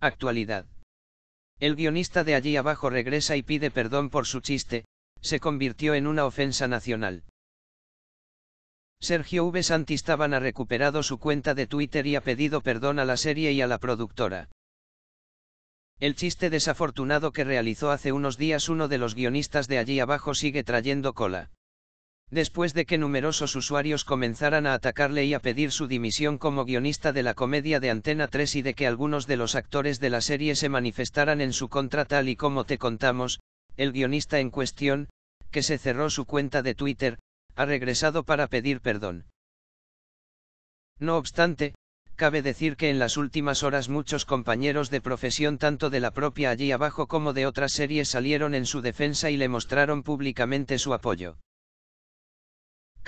Actualidad. El guionista de allí abajo regresa y pide perdón por su chiste, se convirtió en una ofensa nacional. Sergio V. Santistaban ha recuperado su cuenta de Twitter y ha pedido perdón a la serie y a la productora. El chiste desafortunado que realizó hace unos días uno de los guionistas de allí abajo sigue trayendo cola después de que numerosos usuarios comenzaran a atacarle y a pedir su dimisión como guionista de la comedia de Antena 3 y de que algunos de los actores de la serie se manifestaran en su contra tal y como te contamos, el guionista en cuestión, que se cerró su cuenta de Twitter, ha regresado para pedir perdón. No obstante, cabe decir que en las últimas horas muchos compañeros de profesión tanto de la propia Allí Abajo como de otras series salieron en su defensa y le mostraron públicamente su apoyo.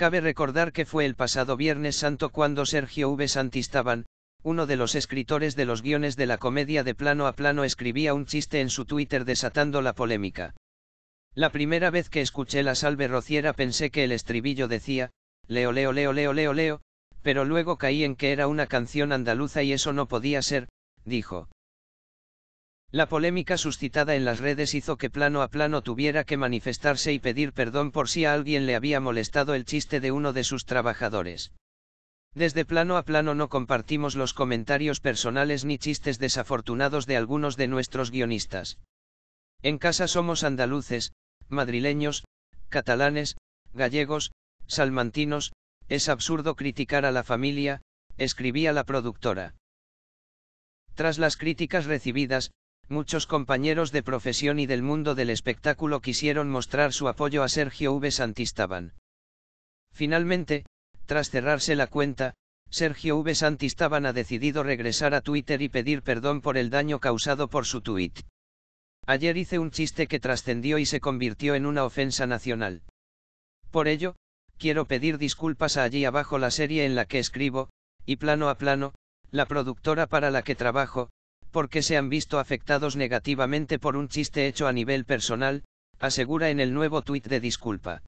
Cabe recordar que fue el pasado Viernes Santo cuando Sergio V. Santistaban, uno de los escritores de los guiones de la comedia de plano a plano escribía un chiste en su Twitter desatando la polémica. La primera vez que escuché la salve rociera pensé que el estribillo decía, leo leo leo leo leo leo, pero luego caí en que era una canción andaluza y eso no podía ser, dijo. La polémica suscitada en las redes hizo que plano a plano tuviera que manifestarse y pedir perdón por si a alguien le había molestado el chiste de uno de sus trabajadores. Desde plano a plano no compartimos los comentarios personales ni chistes desafortunados de algunos de nuestros guionistas. En casa somos andaluces, madrileños, catalanes, gallegos, salmantinos, es absurdo criticar a la familia, escribía la productora. Tras las críticas recibidas, Muchos compañeros de profesión y del mundo del espectáculo quisieron mostrar su apoyo a Sergio V. Santistaban. Finalmente, tras cerrarse la cuenta, Sergio V. Santistaban ha decidido regresar a Twitter y pedir perdón por el daño causado por su tuit. Ayer hice un chiste que trascendió y se convirtió en una ofensa nacional. Por ello, quiero pedir disculpas a allí abajo la serie en la que escribo, y plano a plano, la productora para la que trabajo, porque se han visto afectados negativamente por un chiste hecho a nivel personal, asegura en el nuevo tuit de disculpa.